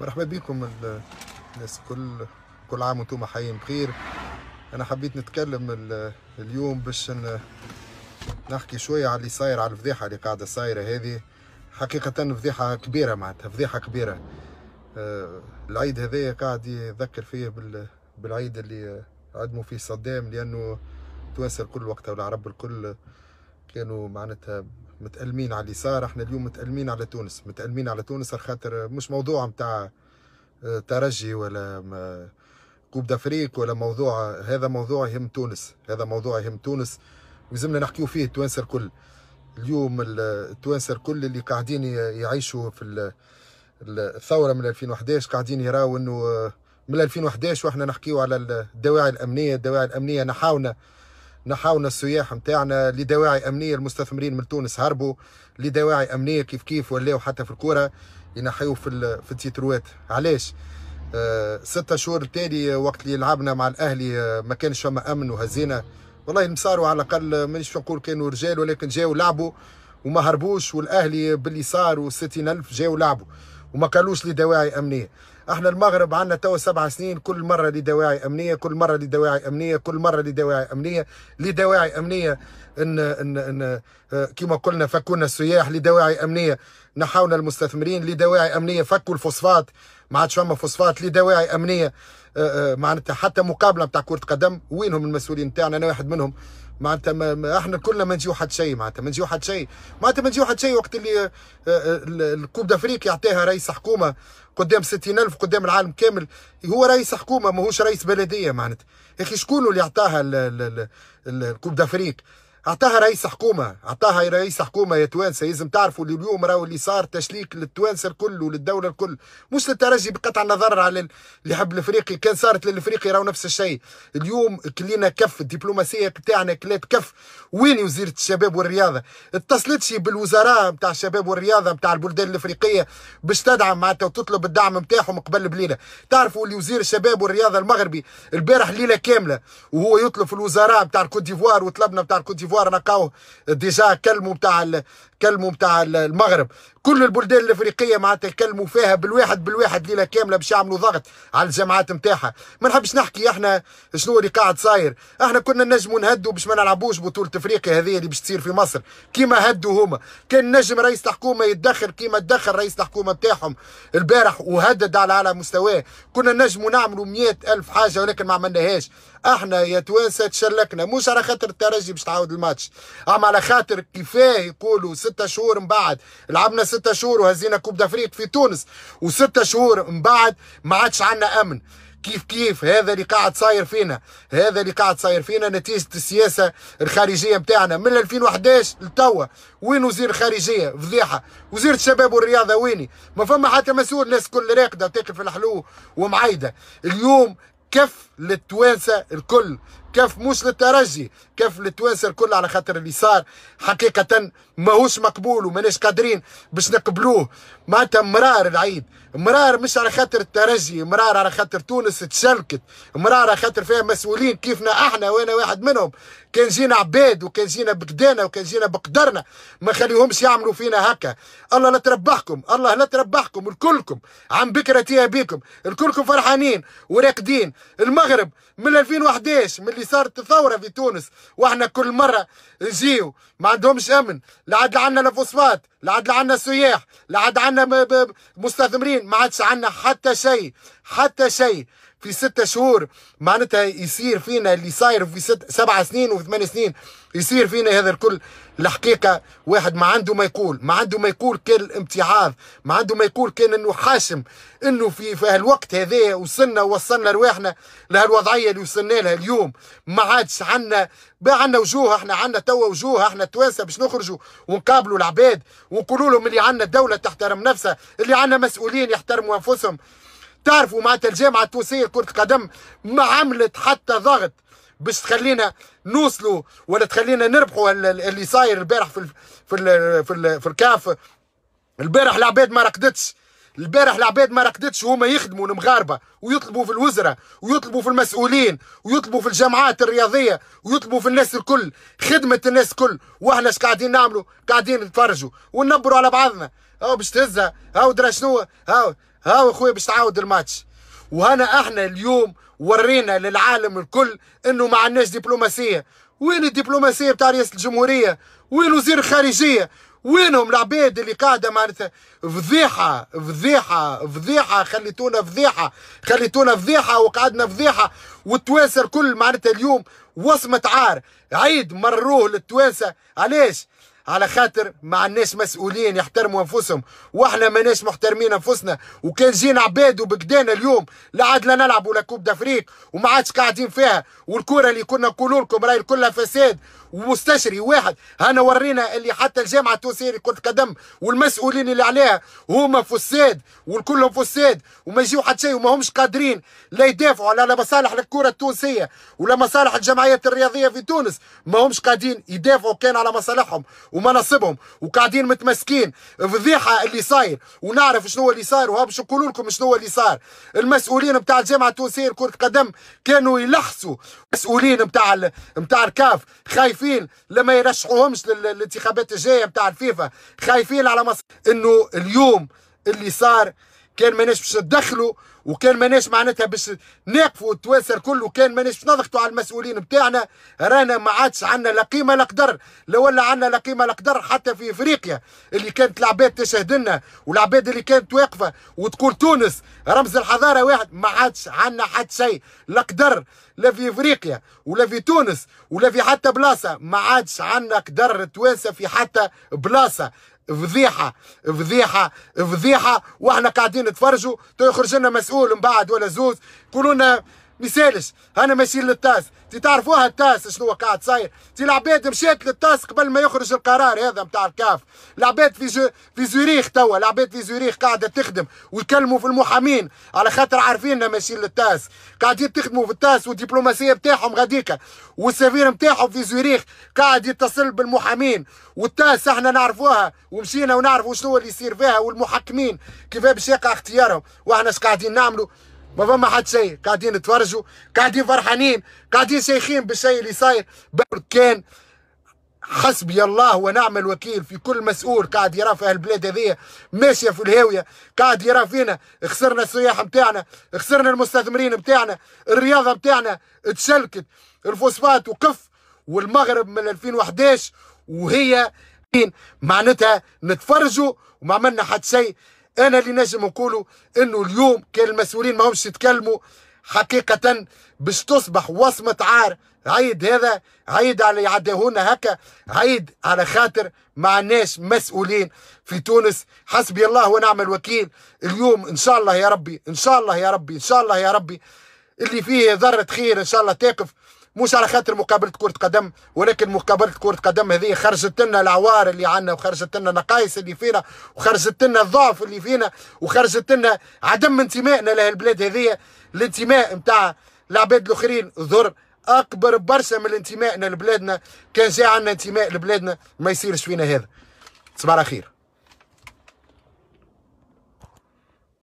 مرحبا بكم الناس كل كل عام وانتم حيين بخير انا حبيت نتكلم اليوم باش نحكي شويه على اللي صاير على الفضيحه اللي قاعده صايره هذه حقيقه فضيحه كبيره معناتها فضيحه كبيره آه، العيد هذايا قاعد يذكر فيه بال بالعيد اللي عدموا فيه صدام لانه توانسه الكل وقتها والعرب الكل كانوا معناتها متألمين على اللي صار احنا اليوم متألمين على تونس متألمين على تونس على خاطر مش موضوع نتاع آه، ترجي ولا كوب دافريك ولا موضوع هذا موضوع يهم تونس هذا موضوع يهم تونس ويزمنا نحكيو فيه التوانسه الكل اليوم التوانسه الكل اللي قاعدين يعيشوا في الثوره من 2011 قاعدين يراو انه من 2011 واحنا نحكيو على الدواعي الامنيه الدواعي الامنيه نحاونا نحاونا السياح نتاعنا لدواعي امنيه المستثمرين من تونس هربوا لدواعي امنيه كيف كيف ولاو حتى في الكوره ينحيوا في في التيتروات علاش؟ آه، ستة شهور التالي وقت اللي لعبنا مع الاهلي آه، ما كانش فما امن وهزينا والله المساروا على الاقل مانيش نقول كانوا رجال ولكن جاوا لعبوا وما هربوش والاهلي باللي صار و60000 جاوا لعبوا وما قالوش لدواعي امنيه احنا المغرب عندنا تو سبع سنين كل مره لدواعي امنيه كل مره لدواعي امنيه كل مره لدواعي امنيه لدواعي امنيه ان ان ان آه، كما قلنا فكونا السياح لدواعي امنيه نحونا المستثمرين لدواعي امنيه فكوا الفوسفات ما عادش فما فوسفات لدواعي امنيه أه، أه، معناتها حتى مقابله نتاع كره قدم وينهم المسؤولين نتاعنا انا واحد منهم معناتها ما احنا كلنا ما نجيو حد شيء معناتها ما نجيو حد شيء معناتها ما نجيو حد شيء وقت اللي أه، الكوب دافريك يعطيها رئيس حكومه قدام 60000 قدام العالم كامل هو رئيس حكومه ماهوش رئيس بلديه معناتها يا اخي شكون اللي عطاها الكوب دافريك عطاها رئيس حكومه عطاها رئيس حكومه يا توانسه لازم تعرفوا اللي اليوم راهو اللي صار تشليك للتوانسه الكل وللدوله الكل مش للترجي بقطع النظر على اللي حب الافريقي كان صارت للافريقي راهو نفس الشيء اليوم كلينا كف الدبلوماسيه بتاعنا كلات كف وين وزيره الشباب والرياضه اتصلتش بالوزراء بتاع الشباب والرياضه بتاع البلدان الافريقيه باش تدعم معناتها وتطلب الدعم نتاعهم قبل بليله تعرفوا اللي وزير الشباب والرياضه المغربي البارح ليله كامله وهو يطلب الوزراء بتاع الكوت ديفوار وطلبنا بتاع الكوت ديفوار الاستوار نلقاوه ديجا كلموا نتاع كلموا نتاع المغرب كل البلدان الافريقيه معناتها يكلموا فيها بالواحد بالواحد ليله كامله باش يعملوا ضغط على الجماعات نتاعها ما نحبش نحكي احنا شنو اللي قاعد صاير احنا كنا نجموا نهدوا باش ما نلعبوش بطوله افريقيا هذه اللي باش تصير في مصر كيما هدوا هما كان نجم رئيس الحكومه يتدخل كيما تدخل رئيس الحكومه نتاعهم البارح وهدد على على مستواه كنا نجموا نعملوا مئات الف حاجه ولكن ما عملناهاش احنا يا توانسه تشلكنا مش على خاطر الترجي باش تعاود الماتش اما على خاطر كيفاه يقولوا ستة شهور من بعد لعبنا ست ستة شهور وهزينا كوب دافريق في تونس وستة شهور من بعد ما عادش عندنا امن كيف كيف هذا اللي قاعد صاير فينا هذا اللي قاعد صاير فينا نتيجه السياسه الخارجيه بتاعنا من 2011 لتوا وين وزير الخارجيه فضيحه وزير الشباب والرياضه ويني ما فما حتى مسؤول الناس كل راقده تاكل في الحلو ومعايده اليوم كف للتوانسه الكل كف مش للترجي كف للتوانسه الكل على خاطر اللي صار حقيقه ماهوش مقبول وماناش قادرين باش نقبلوه معناتها مرار العيد مرار مش على خاطر الترجي مرار على خاطر تونس تشلكت مرار على خاطر فيها مسؤولين كيفنا احنا وانا واحد منهم كان جينا عباد وكان جينا بقدانا وكان جينا بقدرنا ما خليهمش يعملوا فينا هكا الله لا تربحكم الله لا تربحكم الكلكم عن تيها بيكم الكلكم فرحانين وراقدين المغرب من 2011 من اللي صارت الثوره في تونس واحنا كل مره نجيو ما عندهمش امن لا عاد عندنا لا فوسفات لا عاد عندنا سياح لا عاد عندنا مستثمرين ما عادش عندنا حتى شيء حتى شيء في ستة شهور معناتها يصير فينا اللي صاير في ست سبع سنين وثمان سنين يصير فينا هذا الكل الحقيقة واحد ما عنده ما يقول ما عنده ما يقول كان الامتعاض ما عنده ما يقول كان انه حاشم انه في في هالوقت هذا وصلنا وصلنا رواحنا لهالوضعية اللي وصلنا لها اليوم ما عادش عندنا عندنا وجوه احنا عندنا توا وجوه احنا توانسه باش نخرجوا ونقابلوا العباد ونقولوا لهم اللي عندنا دولة تحترم نفسها اللي عندنا مسؤولين يحترموا انفسهم تعرفوا معناتها الجامعه التونسيه كره القدم ما عملت حتى ضغط باش تخلينا نوصلوا ولا تخلينا نربحوا اللي صاير البارح في الـ في الـ في, الـ في الكاف البارح العباد ما رقدتش البارح العباد ما رقدتش وهما يخدموا المغاربه ويطلبوا في الوزراء ويطلبوا في المسؤولين ويطلبوا في الجامعات الرياضيه ويطلبوا في الناس الكل خدمه الناس الكل واحنا اش قاعدين نعملوا قاعدين نتفرجوا وننبروا على بعضنا هاو باش تهزها هاو درا شنو هاو ها اخويا باش تعاود الماتش وهنا احنا اليوم ورينا للعالم الكل انه ما عندناش دبلوماسيه وين الدبلوماسيه بتاع رئاسه الجمهوريه وين وزير الخارجيه وينهم العباد اللي قاعده معناتها فضيحه فضيحه فضيحه خليتونا فضيحه خليتونا فضيحه وقعدنا فضيحه والتوانسه الكل معناتها اليوم وصمه عار عيد مروه للتوانسه علاش على خاطر ما عندناش مسؤولين يحترموا انفسهم واحنا ماناش محترمين انفسنا وكان جينا عباد وبقدانا اليوم لا عاد لا نلعبوا لا كوب دافريك وما عادش قاعدين فيها والكره اللي كنا نقولوا لكم راهي كلها فساد ومستشري واحد انا ورينا اللي حتى الجامعه التونسيه لكره القدم والمسؤولين اللي عليها هما فساد والكلهم فساد وما يجيو حتى شيء وما همش قادرين لا يدافعوا على مصالح الكره التونسيه ولا مصالح الجمعيات الرياضيه في تونس ما همش قادرين يدافعوا كان على مصالحهم ومناصبهم وقاعدين متمسكين فضيحه اللي صاير ونعرف شنو اللي صاير وها باش نقول لكم شنو اللي صار المسؤولين نتاع الجامعه التونسيه لكره القدم كانوا يلحسوا المسؤولين نتاع نتاع الكاف خايفين لما يرشحوهمش للانتخابات الجايه نتاع الفيفا خايفين على مصر انه اليوم اللي صار كان ماناش باش ندخلوا وكان ماناش معناتها باش ناقفوا التواسر كله كان ماناش نضغطوا على المسؤولين بتاعنا رانا ما عادش عندنا لا قيمه لا قدر لا ولا عندنا لا قيمه لا قدر حتى في افريقيا اللي كانت العباد تشهد لنا والعباد اللي كانت واقفه وتقول تونس رمز الحضاره واحد ما عادش عندنا حد شيء لا قدر لا في افريقيا ولا في تونس ولا في حتى بلاصه ما عادش عندنا قدر تواسى في حتى بلاصه فضيحه فضيحه فضيحه واحنا قاعدين نتفرجوا تخرج يخرج لنا مسؤول من بعد ولا زوز يقولوا لنا ميسالش انا ماشي للتاس تي تعرفوها التاس شنو قاعد صاير تي العباد مشات للتاس قبل ما يخرج القرار هذا نتاع الكاف العباد في جو في زوريخ توا العباد في زوريخ قاعده تخدم ويكلموا في المحامين على خاطر عارفين ماشيين للتاس قاعدين تخدموا في التاس والدبلوماسيه نتاعهم غاديكا والسفير نتاعهم في زوريخ قاعد يتصل بالمحامين والتاس احنا نعرفوها ومشينا ونعرفوا شنو اللي يصير فيها والمحكمين كيفاش باش يقع اختيارهم واحنا اش قاعدين نعملوا ما فما حد شيء قاعدين نتفرجوا قاعدين فرحانين قاعدين شيخين بالشيء اللي صاير كان حسبي الله ونعم الوكيل في كل مسؤول قاعد يرى في البلاد هذه ماشيه في الهاويه قاعد يرى فينا خسرنا السياح نتاعنا خسرنا المستثمرين نتاعنا الرياضه نتاعنا تشلكت الفوسفات وقف والمغرب من 2011 وهي معناتها نتفرجوا وما عملنا حد شيء انا اللي نجم نقوله انه اليوم كان المسؤولين ما همش يتكلموا حقيقة باش تصبح وصمة عار عيد هذا عيد على يعداهونا هكا عيد على خاطر عناش مسؤولين في تونس حسبي الله ونعم الوكيل اليوم ان شاء الله يا ربي ان شاء الله يا ربي ان شاء الله يا ربي اللي فيه ذرة خير ان شاء الله تقف مش على خاطر مقابله كره قدم ولكن مقابله كره قدم هذه خرجت لنا العوار اللي عندنا وخرجت لنا النقائص اللي فينا وخرجت لنا الضعف اللي فينا وخرجت لنا عدم انتمائنا لهالبلاد هذه الانتماء نتاع العباد الاخرين ظهر اكبر برشا من الانتماء لبلادنا كان جاء عندنا انتماء لبلادنا ما يصيرش فينا هذا صباح الخير